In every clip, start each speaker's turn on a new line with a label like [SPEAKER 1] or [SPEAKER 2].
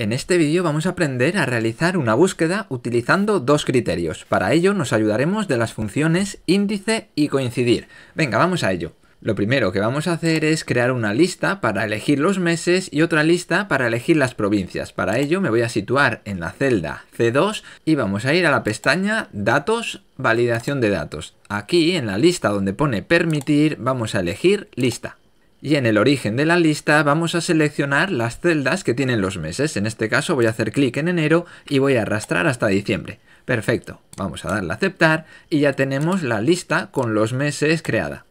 [SPEAKER 1] En este vídeo vamos a aprender a realizar una búsqueda utilizando dos criterios. Para ello nos ayudaremos de las funciones índice y coincidir. Venga, vamos a ello. Lo primero que vamos a hacer es crear una lista para elegir los meses y otra lista para elegir las provincias. Para ello me voy a situar en la celda C2 y vamos a ir a la pestaña Datos, Validación de Datos. Aquí en la lista donde pone Permitir vamos a elegir Lista y en el origen de la lista vamos a seleccionar las celdas que tienen los meses. En este caso voy a hacer clic en enero y voy a arrastrar hasta diciembre. Perfecto, vamos a darle a aceptar y ya tenemos la lista con los meses creada.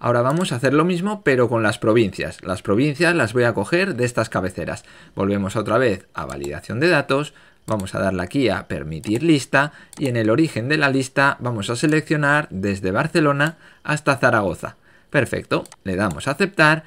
[SPEAKER 1] Ahora vamos a hacer lo mismo pero con las provincias. Las provincias las voy a coger de estas cabeceras. Volvemos otra vez a validación de datos, vamos a darle aquí a permitir lista y en el origen de la lista vamos a seleccionar desde Barcelona hasta Zaragoza. Perfecto, le damos a aceptar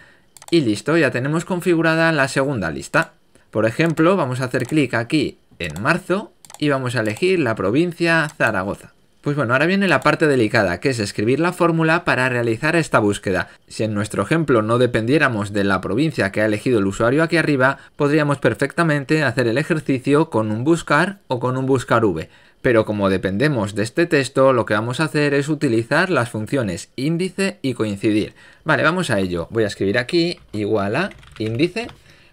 [SPEAKER 1] y listo, ya tenemos configurada la segunda lista. Por ejemplo, vamos a hacer clic aquí en marzo y vamos a elegir la provincia Zaragoza. Pues bueno, ahora viene la parte delicada, que es escribir la fórmula para realizar esta búsqueda. Si en nuestro ejemplo no dependiéramos de la provincia que ha elegido el usuario aquí arriba, podríamos perfectamente hacer el ejercicio con un buscar o con un buscar v. Pero como dependemos de este texto, lo que vamos a hacer es utilizar las funciones índice y coincidir. Vale, vamos a ello. Voy a escribir aquí igual a índice,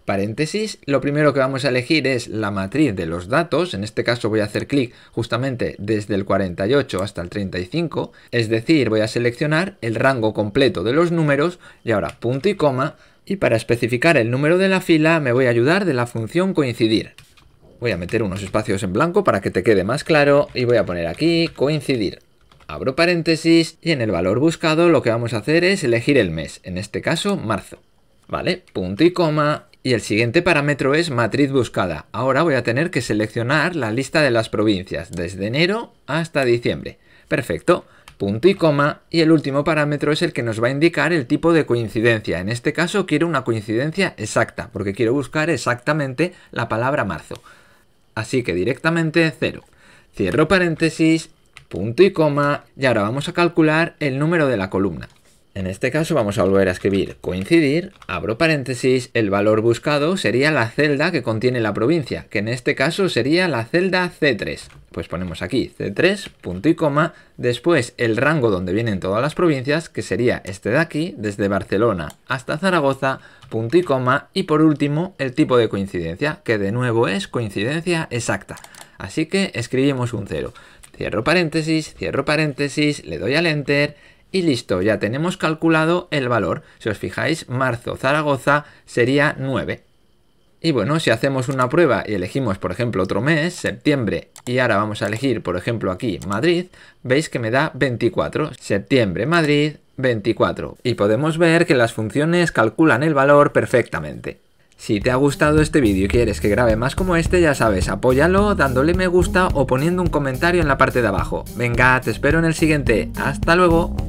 [SPEAKER 1] paréntesis. Lo primero que vamos a elegir es la matriz de los datos. En este caso voy a hacer clic justamente desde el 48 hasta el 35. Es decir, voy a seleccionar el rango completo de los números y ahora punto y coma. Y para especificar el número de la fila me voy a ayudar de la función coincidir. Voy a meter unos espacios en blanco para que te quede más claro y voy a poner aquí coincidir. Abro paréntesis y en el valor buscado lo que vamos a hacer es elegir el mes, en este caso marzo. Vale, punto y coma y el siguiente parámetro es matriz buscada. Ahora voy a tener que seleccionar la lista de las provincias desde enero hasta diciembre. Perfecto, punto y coma y el último parámetro es el que nos va a indicar el tipo de coincidencia. En este caso quiero una coincidencia exacta porque quiero buscar exactamente la palabra marzo. Así que directamente 0. Cierro paréntesis, punto y coma, y ahora vamos a calcular el número de la columna. En este caso vamos a volver a escribir coincidir, abro paréntesis, el valor buscado sería la celda que contiene la provincia, que en este caso sería la celda C3. Pues ponemos aquí C3, punto y coma, después el rango donde vienen todas las provincias, que sería este de aquí, desde Barcelona hasta Zaragoza, punto y coma, y por último el tipo de coincidencia, que de nuevo es coincidencia exacta. Así que escribimos un 0. Cierro paréntesis, cierro paréntesis, le doy al enter y listo, ya tenemos calculado el valor. Si os fijáis, marzo-Zaragoza sería 9. Y bueno, si hacemos una prueba y elegimos, por ejemplo, otro mes, septiembre, y ahora vamos a elegir, por ejemplo, aquí Madrid, veis que me da 24. Septiembre, Madrid, 24. Y podemos ver que las funciones calculan el valor perfectamente. Si te ha gustado este vídeo y quieres que grabe más como este, ya sabes, apóyalo dándole me gusta o poniendo un comentario en la parte de abajo. Venga, te espero en el siguiente. ¡Hasta luego!